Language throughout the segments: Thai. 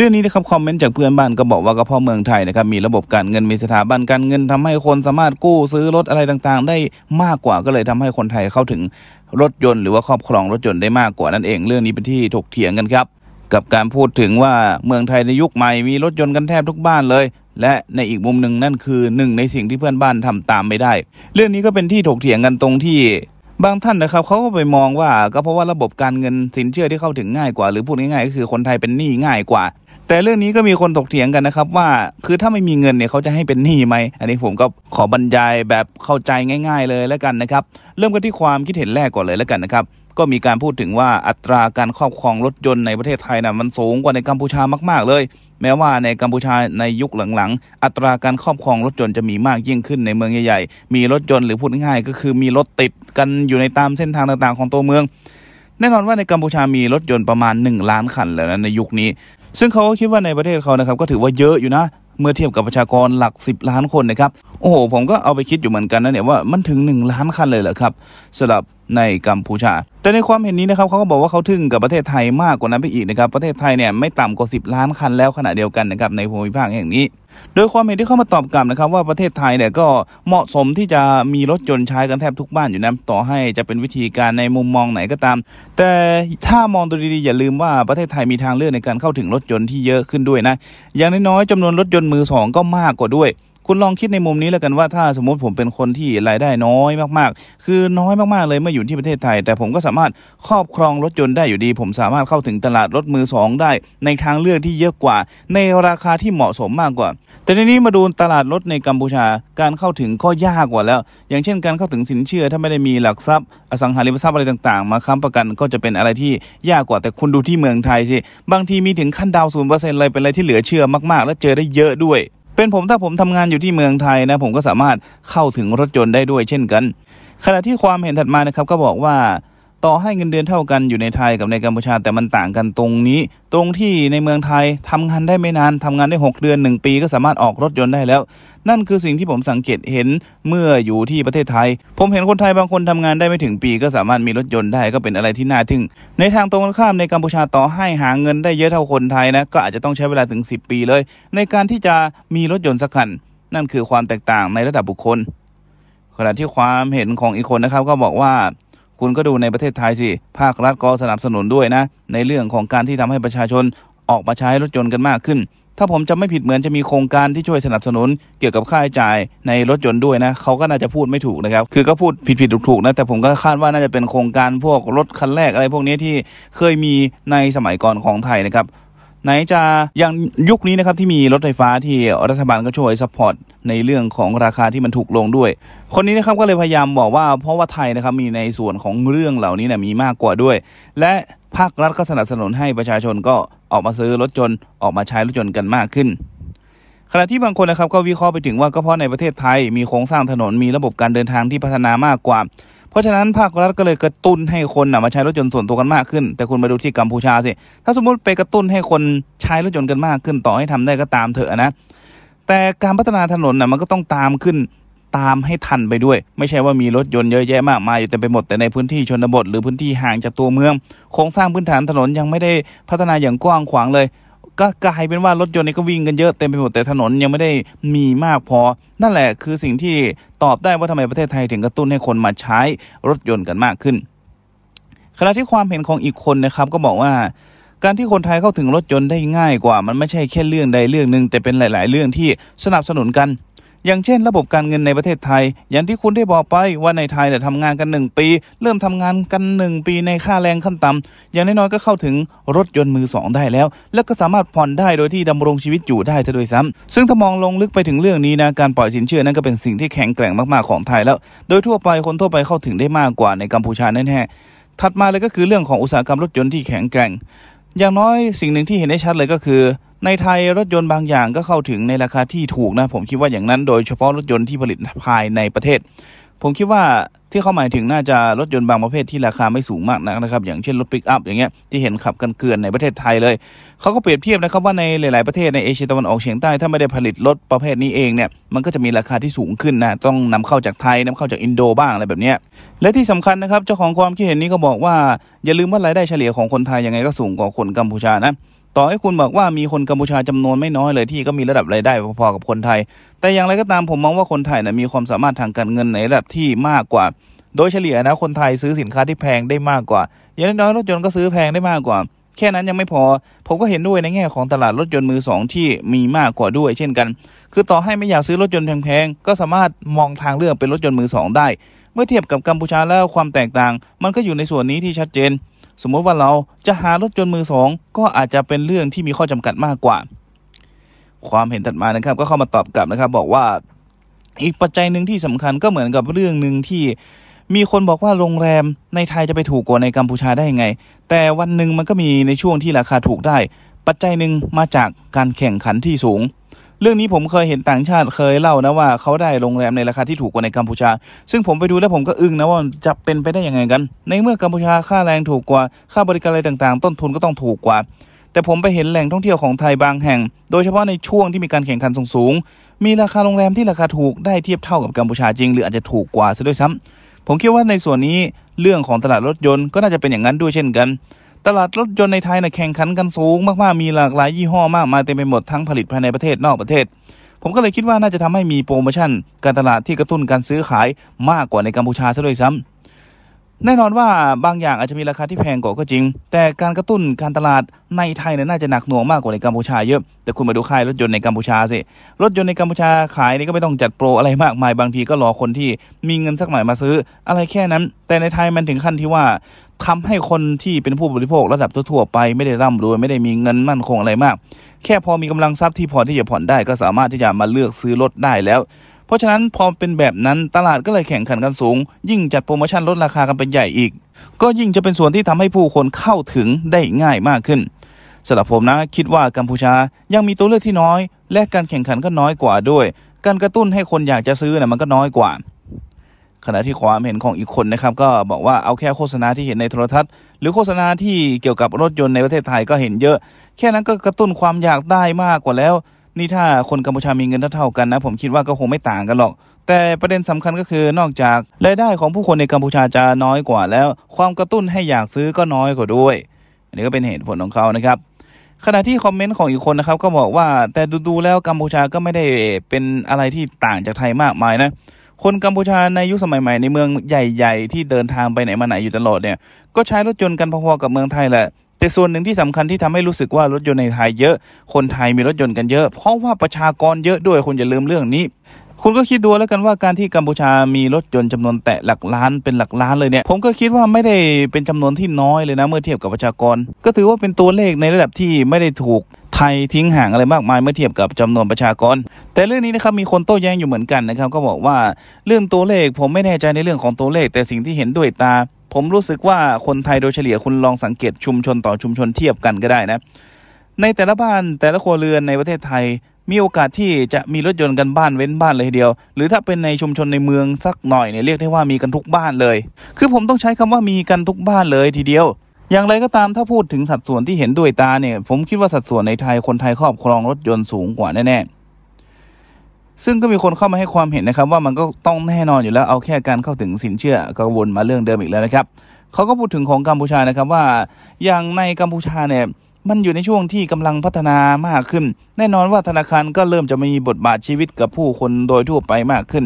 เรื่องนี้นะครับคอมเมนต์จากเพื่อนบ้านก็บอกว่ากระเพาะเมืองไทยนะครับมีระบบการเงินมีสถาบันการเงินทำให้คนสามารถกู้ซื้อรถอะไรต่างๆ ได้มากกว่าก็เลยทำให้คนไทยเข้าถึงรถยนต์หรือว่าครอบครองรถยนต์ได้มากกว่านั่นเอง เรื่องนี้เป็นที่ถกเถียงกันครับ กับการพูดถึงว่าเมืองไทยในยุคใหม่มีรถยนต์กันแทบทุกบ้านเลย และในอีกมุมหนึ่งนั่นคือหนึ่งในสิ่งที่เพื่อนบ้านทำตามไม่ได้ เรื่องนี้ก็เป็นที่ถกเถียงกันตรงที่ บางท่านนะครับเขาก็ไปมองว่าก็เพราะว่าระบบการเงินสินเชื่อที่เข้าถึงง่ายกว่า หรือพูดง่ายๆก็คือคนไทยเป็นหนี้ง่ายกว่าแต่เรื่องนี้ก็มีคนถกเถียงกันนะครับว่า คือถ้าไม่มีเงินเนี่ยเขาจะให้เป็นหนี้ไหม อันนี้ผมก็ขอบรรยายแบบเข้าใจง่าย ๆ เลยแล้วกันนะครับ เริ่มกันที่ความคิดเห็นแรกก่อนเลยแล้วกันนะครับ ก็มีการพูดถึงว่าอัตราการครอบครองรถยนต์ในประเทศไทยนะมันสูงกว่าในกัมพูชามากๆ เลย แม้ว่าในกัมพูชาในยุคหลังๆ อัตราการครอบครองรถยนต์จะมีมากยิ่งขึ้นในเมืองใหญ่ๆ มีรถยนต์หรือพูดง่ายก็คือมีรถติดกันอยู่ในตามเส้นทางต่างๆของตัวเมือง แน่นอนว่าในกัมพูชามีรถยนต์ประมาณ1ล้านคันแล้วนะในยุคนี้ซึ่งเขาคิดว่าในประเทศเขานะครับก็ถือว่าเยอะอยู่นะ เมื่อเทียบกับประชากรหลัก 10 ล้านคนนะครับ โอ้โห ผมก็เอาไปคิดอยู่เหมือนกันนะเนี่ยว่ามันถึง 1 ล้านคันเลยเหรอครับสำหรับในกัมพูชา แต่ในความเห็นนี้นะครับเขาก็บอกว่าเขาทึ่งกับประเทศไทยมากกว่านั้นไปอีกนะครับ ประเทศไทยเนี่ยไม่ต่ำกว่า 10 ล้านคันแล้ว ขณะเดียวกันนะครับในภูมิภาคแห่งนี้ โดยความเห็นที่เข้ามาตอบกลับนะครับว่าประเทศไทยเนี่ยก็เหมาะสมที่จะมีรถยนต์ใช้กันแทบทุกบ้านอยู่นะต่อให้จะเป็นวิธีการในมุมมองไหนก็ตาม แต่ถ้ามองดูดีๆอย่าลืมว่าประเทศไทยมีทางเลือกในการเข้าถึงรถยนต์ที่เยอะขึ้นด้วยนะ อย่างน้อยๆจำนวนรถยนต์มือสองก็มากกว่าด้วยคุณลองคิดในมุมนี้แล้วกันว่าถ้าสมมติผมเป็นคนที่รายได้น้อยมากๆ คือน้อยมากๆเลยเมื่ออยู่ที่ประเทศไทยแต่ผมก็สามารถครอบครองรถยนต์ได้อยู่ดี ผมสามารถเข้าถึงตลาดรถมือสองได้ในทางเลือกที่เยอะกว่า ในราคาที่เหมาะสมมากกว่า แต่ในนี้มาดูตลาดรถในกัมพูชาการเข้าถึงก็ยากกว่าแล้ว อย่างเช่นการเข้าถึงสินเชื่อถ้าไม่ได้มีหลักทรัพย์อสังหาริมทรัพย์อะไรต่างๆ มาค้ำประกันก็จะเป็นอะไรที่ยากกว่า แต่คุณดูที่เมืองไทยสิบางทีมีถึงขั้นดาวศูนย์เปอร์เซ็นต์เลยเป็นอะไรที่เหลือเชื่อมาก ๆ และเจอได้เยอะด้วยเป็นผมถ้าผมทำงานอยู่ที่เมืองไทยนะผมก็สามารถเข้าถึงรถยนต์ได้ด้วยเช่นกัน ขณะที่ความเห็นถัดมานะครับก็บอกว่าต่อให้เงินเดือนเท่ากันอยู่ในไทยกับในกัมพูชาแต่มันต่างกันตรงนี้ ตรงที่ในเมืองไทยทำงานได้ไม่นานทำงานได้6เดือน 1 ปีก็สามารถออกรถยนต์ได้แล้ว นั่นคือสิ่งที่ผมสังเกตเห็นเมื่ออยู่ที่ประเทศไทย ผมเห็นคนไทยบางคนทำงานได้ไม่ถึงปี ก็สามารถมีรถยนต์ได้ก็เป็นอะไรที่น่าทึ่งในทางตรงกันข้ามในกัมพูชาต่อให้หาเงินได้เยอะเท่าคนไทยนะก็อาจจะต้องใช้เวลาถึง 10 ปีเลย ในการที่จะมีรถยนต์สักคันนั่นคือความแตกต่างในระดับบุคคล ขณะที่ความเห็นของอีกคนนะครับก็บอกว่าคุณก็ดูในประเทศไทยสิภาครัฐก็สนับสนุนด้วยนะในเรื่องของการที่ทำให้ประชาชนออกมาใช้รถยนต์กันมากขึ้น ถ้าผมจำไม่ผิดเหมือนจะมีโครงการที่ช่วยสนับสนุนเกี่ยวกับค่าใช้จ่ายในรถยนต์ด้วยนะเขาก็น่าจะพูดไม่ถูกนะครับ คือก็พูดผิดผิดถูกถูกนะแต่ผมก็คาดว่าน่าจะเป็นโครงการพวกรถคันแรกอะไรพวกนี้ที่เคยมีในสมัยก่อนของไทยนะครับไหนจะอย่างยุคนี้นะครับที่มีรถไฟฟ้าที่รัฐบาลก็ช่วยซัพพอร์ตในเรื่องของราคาที่มันถูกลงด้วย คนนี้นะครับก็เลยพยายามบอกว่าเพราะว่าไทยนะครับมีในส่วนของเรื่องเหล่านี้นะมีมากกว่าด้วย และภาครัฐก็สนับสนุนให้ประชาชนก็ออกมาซื้อรถจน ออกมาใช้รถจนกันมากขึ้น ขณะที่บางคนนะครับ ก็วิเคราะห์ไปถึงว่าก็เพราะในประเทศไทยมีโครงสร้างถนนมีระบบการเดินทางที่พัฒนามากกว่าเพราะฉะนั้นภาครัฐก็เลยกระตุ้นให้คนนะมาใช้รถยนต์ส่วนตัวกันมากขึ้น แต่คุณมาดูที่กัมพูชาสิถ้าสมมติไปกระตุ้นให้คนใช้รถยนต์กันมากขึ้นต่อให้ทำได้ก็ตามเถอะนะ แต่การพัฒนาถนนนะมันก็ต้องตามขึ้นตามให้ทันไปด้วย ไม่ใช่ว่ามีรถยนต์เยอะแยะมาก มายอยู่เต็มไปหมด แต่ในพื้นที่ชนบทหรือพื้นที่ห่างจากตัวเมืองโครงสร้างพื้นฐานถนนยังไม่ได้พัฒนาอย่างกว้างขวางเลยก็กลายเป็นว่ารถยนต์นี่ก็วิ่งกันเยอะเต็มไปหมดแต่ถนนยังไม่ได้มีมากพอนั่นแหละคือสิ่งที่ตอบได้ว่าทำไมประเทศไทยถึงกระตุ้นให้คนมาใช้รถยนต์กันมากขึ้น ขณะที่ความเห็นของอีกคนนะครับก็บอกว่าการที่คนไทยเข้าถึงรถยนต์ได้ง่ายกว่ามันไม่ใช่แค่เรื่องใดเรื่องหนึ่งแต่เป็นหลายๆเรื่องที่สนับสนุนกันอย่างเช่นระบบการเงินในประเทศไทย อย่างที่คุณได้บอกไปว่าในไทยเนี่ยทำงานกัน1ปี เริ่มทำงานกัน1 ปีในค่าแรงขั้นต่ำ อย่างน้อยๆ ก็เข้าถึงรถยนต์มือ 2 ได้แล้ว แล้วก็สามารถผ่อนได้โดยที่ดำรงชีวิตอยู่ได้ซะด้วยซ้ำ ซึ่งถ้ามองลงลึกไปถึงเรื่องนี้นะ การปล่อยสินเชื่อนั้นก็เป็นสิ่งที่แข็งแกร่งมากๆของไทยแล้ว โดยทั่วไปคนทั่วไปเข้าถึงได้มากกว่าในกัมพูชาแน่ๆถัดมาเลยก็คือเรื่องของอุตสาหกรรมรถยนต์ที่แข็งแกร่งอย่างน้อยสิ่งหนึ่งที่เห็นได้ชัดเลยก็คือ ในไทยรถยนต์บางอย่างก็เข้าถึงในราคาที่ถูกนะ ผมคิดว่าอย่างนั้นโดยเฉพาะรถยนต์ที่ผลิตภายในประเทศ ผมคิดว่าที่เขาหมายถึงน่าจะรถยนต์บางประเภทที่ราคาไม่สูงมากนกนะครับ อย่างเช่นรถปิกอัพอย่างเงี้ยที่เห็นขับกันเกลื่อนในประเทศไทยเลยเขาก็เปรียบเทียบนะครับว่าในหลาย ๆประเทศในเอเชียตะวันออกเฉียงใต้ถ้าไม่ได้ผลิตรถประเภทนี้เองเนี่ยมันก็จะมีราคาที่สูงขึ้นนะต้องนำเข้าจากไทยนำเข้าจากอินโดบ้างอะไรแบบเนี้ยและที่สำคัญนะครับเจ้าของความคิดเห็นนี้ก็บอกว่า อย่าลืมว่ารายได้เฉลี่ยของคนไทยยังไงก็สูงกว่าคนกัมพูชานะต่อให้คุณบอกว่ามีคนกัมพูชาจำนวนไม่น้อยเลยที่ก็มีระดับรายได้พอๆกับคนไทย แต่อย่างไรก็ตามผมมองว่าคนไทยนะมีความสามารถทางการเงินในระดับที่มากกว่า โดยเฉลี่ยนะคนไทยซื้อสินค้าที่แพงได้มากกว่า อย่างน้อยรถยนต์ก็ซื้อแพงได้มากกว่า แค่นั้นยังไม่พอ ผมก็เห็นด้วยในแง่ของตลาดรถยนต์มือสองที่มีมากกว่าด้วย เช่นกัน คือต่อให้ไม่อยากซื้อรถยนต์แพงๆก็สามารถมองทางเลือกเป็นรถยนต์มือสองได้ เมื่อเทียบกับกัมพูชาแล้วความแตกต่าง มันก็อยู่ในส่วนนี้ที่ชัดเจนสมมติว่าเราจะหารถจนมือสองก็อาจจะเป็นเรื่องที่มีข้อจำกัดมากกว่า ความเห็นถัดมานะครับก็เข้ามาตอบกลับนะครับ บอกว่าอีกปัจจัยหนึ่งที่สำคัญก็เหมือนกับเรื่องหนึ่งที่มีคนบอกว่าโรงแรม ในไทยจะไปถูกกว่าในกัมพูชาได้ยังไง แต่วันหนึ่งมันก็มีในช่วงที่ราคาถูกได้ ปัจจัยหนึ่งมาจากการแข่งขันที่สูงเรื่องนี้ผมเคยเห็นต่างชาติเคยเล่านะว่าเขาได้โรงแรมในราคาที่ถูกกว่าในกัมพูชา ซึ่งผมไปดูแล้วผมก็อึ้งนะว่าจะเป็นไปได้ยังไงกัน ในเมื่อกัมพูชาค่าแรงถูกกว่าค่าบริการอะไรต่างๆ ต้นทุนก็ต้องถูกกว่า แต่ผมไปเห็นแหล่งท่องเที่ยวของไทยบางแห่ง โดยเฉพาะในช่วงที่มีการแข่งขันสูงๆมีราคาโรงแรมที่ราคาถูกได้เทียบเท่ากับกัมพูชาจริง หรืออาจจะถูกกว่าซะด้วยซ้ำ ผมคิดว่าในส่วนนี้เรื่องของตลาดรถยนต์ก็น่าจะเป็นอย่างนั้นด้วยเช่นกันตลาดรถยนต์ในไทยนะ่ะแข่งขันกันสูงมากๆ มีหลากหลายยี่ห้อมากมายเต็มไปหมดทั้งผลิตภายในประเทศนอกประเทศ ผมก็เลยคิดว่าน่าจะทำให้มีโปรโมชั่นการตลาดที่กระตุ้นการซื้อขายมากกว่าในกัมพูชาซะด้วยซ้ำแน่นอนว่าบางอย่างอาจจะมีราคาที่แพงกว่าก็จริง แต่การกระตุ้นการตลาดในไทยเนี่ยน่าจะหนักหน่วงมากกว่าในกัมพูชาเยอะ แต่คุณมาดูค่ายรถยนต์ในกัมพูชาสิ รถยนต์ในกัมพูชาขายนี่ก็ไม่ต้องจัดโปรอะไรมากมาย บางทีก็รอคนที่มีเงินสักหน่อยมาซื้อ อะไรแค่นั้น แต่ในไทยมันถึงขั้นที่ว่า ทำให้คนที่เป็นผู้บริโภค ระดับทั่วไปไม่ได้ร่ำรวยไม่ได้มีเงินมั่นคงอะไรมาก แค่พอมีกำลังทรัพย์ที่พอที่จะผ่อนได้ก็สามารถที่จะมาเลือกซื้อรถได้แล้วเพราะฉะนั้น พอเป็นแบบนั้น ตลาดก็เลยแข่งขันกันสูง ยิ่งจัดโปรโมชั่นลดราคากันเป็นใหญ่อีก ก็ยิ่งจะเป็นส่วนที่ทำให้ผู้คนเข้าถึงได้ง่ายมากขึ้นสำหรับผมนะ คิดว่ากัมพูชายังมีตัวเลือกที่น้อย และการแข่งขันก็น้อยกว่าด้วย การกระตุ้นให้คนอยากจะซื้อนะ่ะมันก็น้อยกว่า ขณะที่ความเห็นของอีกคนนะครับ ก็บอกว่าเอาแค่โฆษณาที่เห็นในโทรทัศน์หรือโฆษณาที่เกี่ยวกับรถยนต์ในประเทศไทยก็เห็นเยอะ แค่นั้นก็กระตุ้นความอยากได้มากกว่าแล้วนี่ถ้าคนกัมพูชามีเงินเท่าๆกันนะผมคิดว่าก็คงไม่ต่างกันหรอก แต่ประเด็นสำคัญก็คือนอกจากรายได้ของผู้คนในกัมพูชาจะน้อยกว่า แล้วความกระตุ้นให้อยากซื้อก็น้อยกว่าด้วย อันนี้ก็เป็นเหตุผลของเขานะครับขณะที่คอมเมนต์ของอีกคนนะครับก็บอกว่าแต่ดูๆแล้วกัมพูชาก็ไม่ได้เป็นอะไรที่ต่างจากไทยมากมายนะคนกัมพูชาในยุคสมัยใหม่ในเมืองใหญ่ ๆ ที่เดินทางไปไหนมาไหนอยู่ตลอดเนี่ยก็ใช้รถยนต์กันพอๆกับเมืองไทยแหละแต่ส่วนหนึ่งที่สำคัญที่ทำให้รู้สึกว่ารถยนต์ในไทยเยอะ คนไทยมีรถยนต์กันเยอะเพราะว่าประชากรเยอะด้วยคุณอย่าลืมเรื่องนี้ คุณก็คิดดูแล้วกันว่าการที่กัมพูชามีรถยนต์จำนวนแตะหลักล้านเป็นหลักล้านเลยเนี่ยผมก็คิดว่าไม่ได้เป็นจำนวนที่น้อยเลยนะเมื่อเทียบกับประชากร ก็ถือว่าเป็นตัวเลขในระดับที่ไม่ได้ถูกไทยทิ้งห่างอะไรมากมายเมื่อเทียบกับจำนวนประชากร แต่เรื่องนี้นะครับมีคนโต้แย้งอยู่เหมือนกันนะครับก็บอกว่าเรื่องตัวเลขผมไม่แน่ใจในเรื่องของตัวเลขแต่สิ่งที่เห็นด้วยตาผมรู้สึกว่าคนไทยโดยเฉลี่ยคุณลองสังเกตชุมชนต่อชุมชนเทียบกันก็ได้นะ ในแต่ละบ้านแต่ละครัวเรือนในประเทศไทย มีโอกาสที่จะมีรถยนต์กันบ้านเว้นบ้านเลยทีเดียว หรือถ้าเป็นในชุมชนในเมืองสักหน่อยเนี่ยเรียกได้ว่ามีกันทุกบ้านเลย คือผมต้องใช้คำว่ามีกันทุกบ้านเลยทีเดียว อย่างไรก็ตามถ้าพูดถึงสัดส่วนที่เห็นด้วยตาเนี่ย ผมคิดว่าสัดส่วนในไทยคนไทยครอบครองรถยนต์สูงกว่าแน่ๆซึ่งก็มีคนเข้ามาให้ความเห็นนะครับว่ามันก็ต้องแน่นอนอยู่แล้วเอาแค่การเข้าถึงสินเชื่อ ก็วนมาเรื่องเดิมอีกแล้วนะครับ เขาก็พูดถึงของกัมพูชานะครับว่าอย่างในกัมพูชาเนี่ยมันอยู่ในช่วงที่กำลังพัฒนามากขึ้น แน่นอนว่าธนาคารก็เริ่มจะมีบทบาทชีวิตกับผู้คนโดยทั่วไปมากขึ้น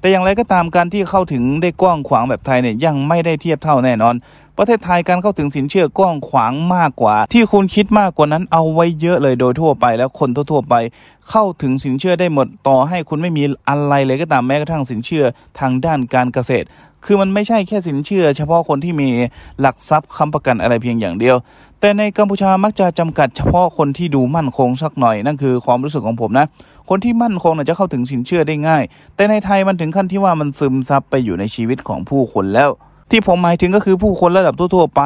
แต่อย่างไรก็ตามการที่เข้าถึงได้กว้างขวางแบบไทยเนี่ยยังไม่ได้เทียบเท่าแน่นอนประเทศไทยการเข้าถึงสินเชื่อกว้างขวางมากกว่า ที่คุณคิดมากกว่านั้นเอาไว้เยอะเลยโดยทั่วไป แล้วคนทั่วไป เข้าถึงสินเชื่อได้หมด ต่อให้คุณไม่มีอะไรเลยก็ตามแม้กระทั่งสินเชื่อทางด้านการเกษตร คือมันไม่ใช่แค่สินเชื่อ เฉพาะคนที่มีหลักทรัพย์ค้ำประกันอะไรเพียงอย่างเดียว แต่ในกัมพูชามักจะจำกัดเฉพาะคนที่ดูมั่นคงสักหน่อยนั่นคือความรู้สึกของผมนะ คนที่มั่นคงจะเข้าถึงสินเชื่อได้ง่าย แต่ในไทยมันถึงขั้นที่ว่ามันซึมซับไปอยู่ในชีวิตของผู้คนแล้วที่ผมหมายถึงก็คือผู้คนระดับทั่ว ๆ ไป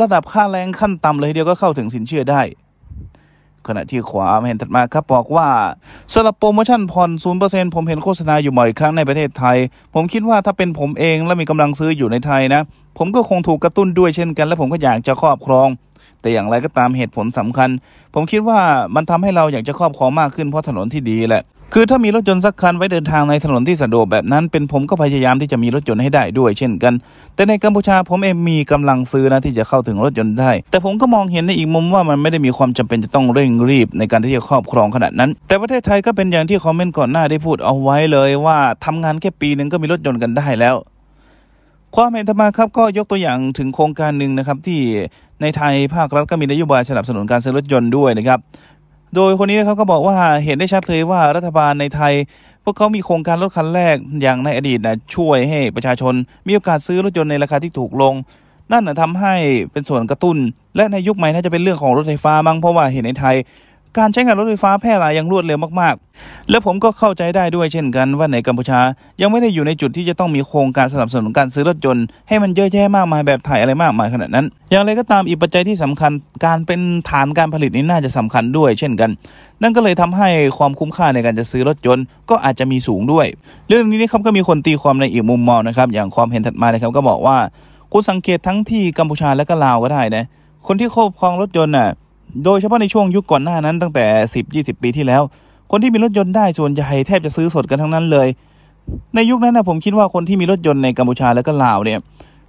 ระดับค่าแรงขั้นต่ำเลยเดียวก็เข้าถึงสินเชื่อได้ ขณะที่ขวาเห็นถัดมาครับบอกว่าสำหรับโปรโมชั่นผ่อนศูนเปอร์เซ็นผมเห็นโฆษณาอยู่บ่อยครั้งในประเทศไทย ผมคิดว่าถ้าเป็นผมเองและมีกำลังซื้ออยู่ในไทยนะ ผมก็คงถูกกระตุ้นด้วยเช่นกันและผมก็อยากจะครอบครอง แต่อย่างไรก็ตามเหตุผลสำคัญ ผมคิดว่ามันทำให้เราอยากจะครอบครองมากขึ้นเพราะถนนที่ดีแหละคือถ้ามีรถยนต์สักคันไว้เดินทางในถนนที่สะดวกแบบนั้น เป็นผมก็พยายามที่จะมีรถยนต์ให้ได้ด้วย เช่น กัน แต่ในกัมพูชาผมเองมีกำลังซื้อนะที่จะเข้าถึงรถยนต์ได้ แต่ผมก็มองเห็นในอีกมุมว่ามันไม่ได้มีความจำเป็นจะต้องเร่งรีบในการที่จะครอบครองขนาดนั้น แต่ประเทศไทยก็เป็นอย่างที่คอมเมนต์ก่อนหน้าได้พูดเอาไว้เลย ว่าทำงานแค่ปีหนึ่งก็มีรถยนต์กันได้แล้ว ความเห็นธรรมาครับก็ยกตัวอย่างถึงโครงการหนึ่งนะครับที่ในไทยภาครัฐก็มีนโยบายสนับสนุนการซื้อรถยนต์ด้วยนะครับโดยคนนี้นะเขาก็บอกว่าเห็นได้ชัดเลยว่ารัฐบาลในไทย พวกเขามีโครงการรถคันแรกอย่างในอดีตนะช่วยให้ประชาชน มีโอกาสซื้อรถยนต์ในราคาที่ถูกลง นั่นนะทำให้เป็นส่วนกระตุ้น และในยุคใหม่น่าจะเป็นเรื่องของรถไฟฟ้ามั้งเพราะว่าเห็นในไทยการใช้งานรถไฟฟ้าแพร่หลายอย่างรวดเร็วมากๆ และผมก็เข้าใจได้ด้วยเช่นกัน ว่าในกัมพูชายังไม่ได้อยู่ในจุดที่จะต้องมีโครงการสนับสนุนการซื้อรถยนต์ให้มันเยอะแยะมากมายแบบไทยอะไรมากมายขนาดนั้น อย่างไรก็ตามอีกปัจจัยที่สำคัญการเป็นฐานการผลิตนี้น่าจะสำคัญด้วยเช่นกัน นั่นก็เลยทำให้ความคุ้มค่าในการจะซื้อรถยนต์ก็อาจจะมีสูงด้วย เรื่องนี้นะครับก็มีคนตีความในอีกมุมมองนะครับอย่างความเห็นถัดมานะครับก็บอกว่า คุณสังเกตทั้งที่กัมพูชาและก็ลาวก็ได้นะ คนที่ครอบครองรถยนต์น่ะโดยเฉพาะในช่วงยุคก่อนหน้านั้นตั้งแต่ 10-20 ปีที่แล้ว คนที่มีรถยนต์ได้ส่วนใหญ่แทบจะซื้อสดกันทั้งนั้นเลย ในยุคนั้นนะผมคิดว่าคนที่มีรถยนต์ในกัมพูชาและก็ลาวเนี่ย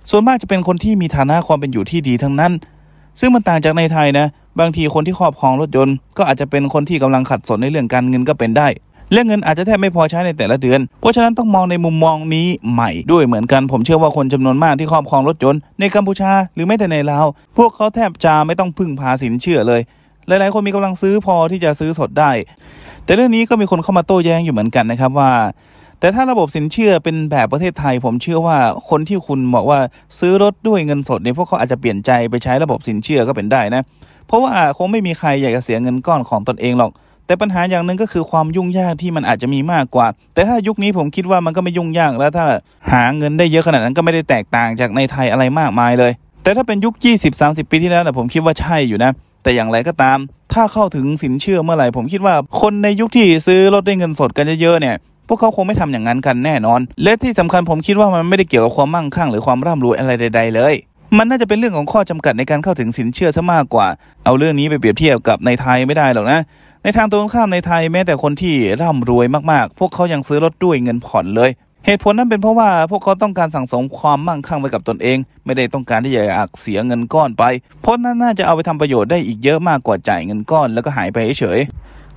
ส่วนมากจะเป็นคนที่มีฐานะความเป็นอยู่ที่ดีทั้งนั้น ซึ่งมันต่างจากในไทยนะบางทีคนที่ครอบครองรถยนต์ก็อาจจะเป็นคนที่กำลังขัดสนในเรื่องการเงินก็เป็นได้และเงินอาจจะแทบไม่พอใช้ในแต่ละเดือน เพราะฉะนั้นต้องมองในมุมมองนี้ใหม่ด้วยเหมือนกันผมเชื่อว่าคนจำนวนมากที่ครอบครองรถยนต์ในกัมพูชาหรือแม้แต่ในลาวพวกเขาแทบจะไม่ต้องพึ่งพาสินเชื่อเลย หลาย ๆ คนมีกำลังซื้อพอที่จะซื้อสดได้ แต่เรื่องนี้ก็มีคนเข้ามาโต้แย้งอยู่เหมือนกันนะครับว่า แต่ถ้าระบบสินเชื่อเป็นแบบประเทศไทยผมเชื่อว่าคนที่คุณบอกว่าซื้อรถด้วยเงินสดเนี่ยพวกเขาอาจจะเปลี่ยนใจไปใช้ระบบสินเชื่อก็เป็นได้นะเพราะว่าคงไม่มีใครอยากจะเสียเงินก้อนของตนเองหรอกแต่ปัญหาอย่างหนึ่งก็คือความยุ่งยากที่มันอาจจะมีมากกว่า แต่ถ้ายุคนี้ผมคิดว่ามันก็ไม่ยุ่งยากแล้วถ้าหาเงินได้เยอะขนาดนั้นก็ไม่ได้แตกต่างจากในไทยอะไรมากมายเลย แต่ถ้าเป็นยุค 20-30ปีที่แล้วนะผมคิดว่าใช่อยู่นะ แต่อย่างไรก็ตาม ถ้าเข้าถึงสินเชื่อเมื่อไหร่ผมคิดว่าคนในยุคที่ซื้อรถด้วยเงินสดกันเยอะๆเนี่ย พวกเขาคงไม่ทำอย่างนั้นกันแน่นอน และที่สำคัญผมคิดว่ามันไม่ได้เกี่ยวกับความมั่งคั่งหรือความร่ำรวยอะไรใดๆเลย มันน่าจะเป็นเรื่องของข้อจำกัดในการเข้าถึงสินเชื่อซะมากกว่า เอาเรื่องนี้ไปเปรียบเทียบกับในไทยไม่ได้หรอกนะในทางตรงข้ามในไทยแม้แต่คนที่ร่ำรวยมากๆ พวกเขายังซื้อรถด้วยเงินผ่อนเลย เหตุผลนั้นเป็นเพราะว่าพวกเขาต้องการสั่งสมความมั่งคั่งไว้กับตนเอง ไม่ได้ต้องการที่จะอยากเสียเงินก้อนไป เพราะนั้นน่าจะเอาไปทำประโยชน์ได้อีกเยอะมากกว่าจ่ายเงินก้อน แล้วก็หายไปเฉย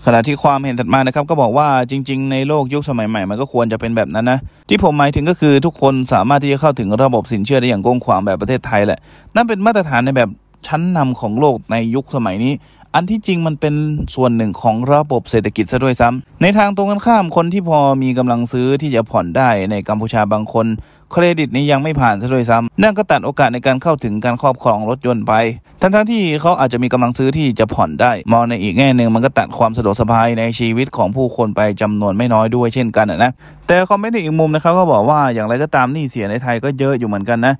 ขณะที่ความเห็นถัดมานะครับก็บอกว่าจริงๆ ในโลกยุคสมัยใหม่มันก็ควรจะเป็นแบบนั้นนะที่ผมหมายถึงก็คือทุกคนสามารถที่จะเข้าถึงระบบสินเชื่อได้อย่างกว้างขวางแบบประเทศไทยแหละ นั่นเป็นมาตรฐานในแบบชั้นนำของโลกในยุคสมัยนี้อันที่จริงมันเป็นส่วนหนึ่งของระบบเศรษฐกิจซะด้วยซ้ำ ในทางตรงกันข้ามคนที่พอมีกำลังซื้อที่จะผ่อนได้ในกัมพูชาบางคน เครดิตนี้ยังไม่ผ่านซะด้วยซ้ำนั่นก็ตัดโอกาสในการเข้าถึงการครอบครองรถยนต์ไป ทั้งทั้งที่เขาอาจจะมีกำลังซื้อที่จะผ่อนได้ มองในอีกแง่หนึ่งมันก็ตัดความสะดวกสบายในชีวิตของผู้คนไปจำนวนไม่น้อยด้วยเช่นกันนะแต่คขมเมนไดในอีกมุมนะครับก็บอกว่าอย่างไรก็ตามนี่เสียในไทยก็เยอะอยู่เหมือนกันนะ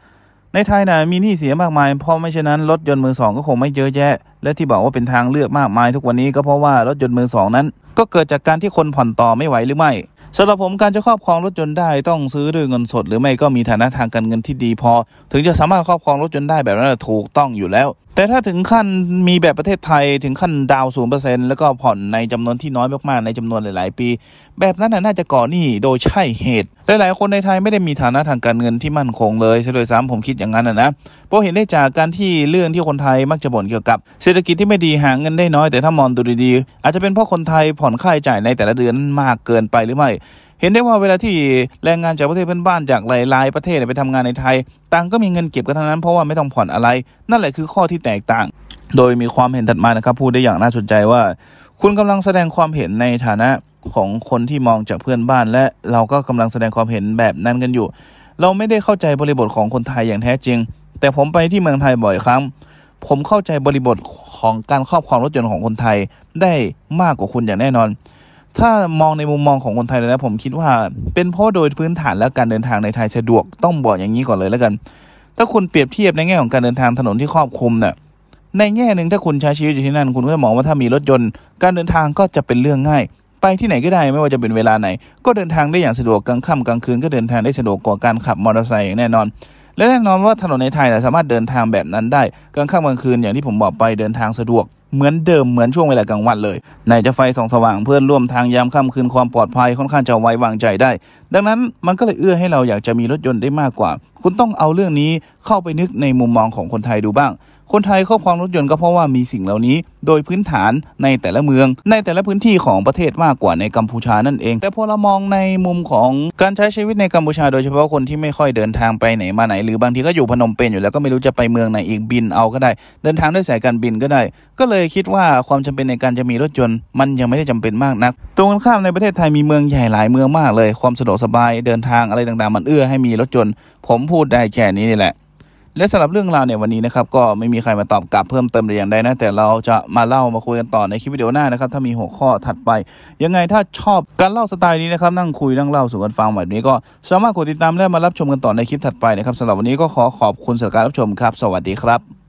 ในไทยนะมีหนี้เสียมากมาย เพราะไม่เช่นนั้นรถยนต์มือสองก็คงไม่เยอะแยะ และที่บอกว่าเป็นทางเลือกมากมายทุกวันนี้ก็เพราะว่ารถยนต์มือสองนั้น ก็เกิดจากการที่คนผ่อนต่อไม่ไหวหรือไม่สำหรับผมการจะครอบครองรถยนต์ได้ต้องซื้อด้วยเงินสดหรือไม่ก็มีฐานะทางการเงินที่ดีพอ ถึงจะสามารถครอบครองรถยนต์ได้แบบนั้นถูกต้องอยู่แล้ว แต่ถ้าถึงขั้นมีแบบประเทศไทยถึงขั้นดาวศูนเปอร์เซ็นต์แล้วก็ผ่อนในจำนวนที่น้อยมากๆในจำนวนหลายๆ ปีแบบนั้นน่าจะก่อหนี้โดยใช่เหตุ หลาย ๆ คนในไทยไม่ได้มีฐานะทางการเงินที่มั่นคงเลยเฉเลยซ้ำผมคิดอย่างนั้นนะเพราะเห็นได้จากการที่เรื่องที่คนไทยมักจะบ่นเกี่ยวกับเศรษฐกิจที่ไม่ดีหาเงินได้น้อยแต่ถ้ามองดูดี ๆ อาจจะเป็นเพราะคนไทยผ่อนค่าใช้จ่ายในแต่ละเดือนมากเกินไปหรือไม่ เห็นได้ว่าเวลาที่แรงงานจากประเทศเพื่อนบ้านจากหลาย ๆ ประเทศไปทำงานในไทยต่างก็มีเงินเก็บกันทั้งนั้นเพราะว่าไม่ต้องผ่อนอะไร นั่นแหละคือข้อที่แตกต่าง โดยมีความเห็นถัดมานะครับ พูดได้อย่างน่าสนใจว่า คุณกำลังแสดงความเห็นในฐานะของคนที่มองจากเพื่อนบ้านและเราก็กำลังแสดงความเห็นแบบนั้นกันอยู่ เราไม่ได้เข้าใจบริบทของคนไทยอย่างแท้จริง แต่ผมไปที่เมืองไทยบ่อยครั้ง ผมเข้าใจบริบทของการครอบครองรถยนต์ของคนไทยได้มากกว่าคุณอย่างแน่นอน ถ้ามองในมุมมองของคนไทยแล้นะผมคิดว่าเป็นเพราะโดยพื้นฐานและการเดินทางในไทยสะดวก ต้องบอกอย่างนี้ก่อนเลยแล้วกัน ถ้าคุณเปรียบเทียบในแง่ของการเดินทางถนนที่ครอบคลุมเนะี่ยในแง่หนึ่งถ้าคุณใช้ชีวิตอยู่ที่นั่นคุณก็มองว่าถ้ามีรถยนต์ การเดินทางก็จะเป็นเรื่องง่ายไปที่ไหนก็ได้ไม่ว่าจะเป็นเวลาไหน ก็เดินทางได้อย่างสะดวกกลางค่ำกลางคืนก็เดินทางได้สะดวกกว่าการขับมอเตอร์ไซค์อย่างแน่นอน และแน่นอนว่าถนนในไทยสามารถเดินทางแบบนั้นได้ กลางค่ำกลางคืนอย่างที่ผมบอกไปเดินทางสะดวก เหมือนเดิมเหมือนช่วงเวลากลางวันเลยไหนจะไฟส่องสว่างเพื่อนร่วมทางยามค่ำคืนความปลอดภัย ค่อนข้างจะไว้วางใจได้ ดังนั้นมันก็เลยเอื้อให้เราอยากจะมีรถยนต์ได้มากกว่า คุณต้องเอาเรื่องนี้เข้าไปนึกในมุมมองของคนไทยดูบ้างคนไทยครอบครองรถยนต์ก็เพราะว่ามีสิ่งเหล่านี้ โดยพื้นฐานในแต่ละเมือง ในแต่ละพื้นที่ของประเทศมากกว่าในกัมพูชานั่นเอง แต่พอเรามองในมุมของการใช้ชีวิตในกัมพูชาโดยเฉพาะคนที่ไม่ค่อยเดินทางไปไหนมาไหน หรือบางทีก็อยู่พนมเปญอยู่แล้วก็ไม่รู้จะไปเมืองไหนอีกบินเอาก็ได้ เดินทางด้วยสายการบินก็ได้ ก็เลยคิดว่าความจำเป็นในการจะมีรถยนต์มันยังไม่ได้จำเป็นมากนัก ตรงกันข้ามในประเทศไทยมีเมืองใหญ่หลายเมืองมากเลย ความสะดวกสบายเดินทางอะไรต่างๆ มันเอื้อให้มีรถยนต์ผมพูดได้แค่นี้นี่แหละและสำหรับเรื่องราวเนี่ยวันนี้นะครับ ก็ไม่มีใครมาตอบกลับเพิ่มเติมใดอย่างใดนะแต่เราจะมาเล่ามาคุยกันต่อในคลิปวิดีโอหน้านะครับถ้ามีหัวข้อถัดไป ยังไงถ้าชอบการเล่าสไตล์นี้นะครับนั่งคุยนั่งเล่าสู่กันฟังแบบนี้ก็สามารถกดติดตามและมารับชมกันต่อในคลิปถัดไปนะครับสำหรับวันนี้ก็ขอขอบคุณสำหรับการรับชมครับสวัสดีครับ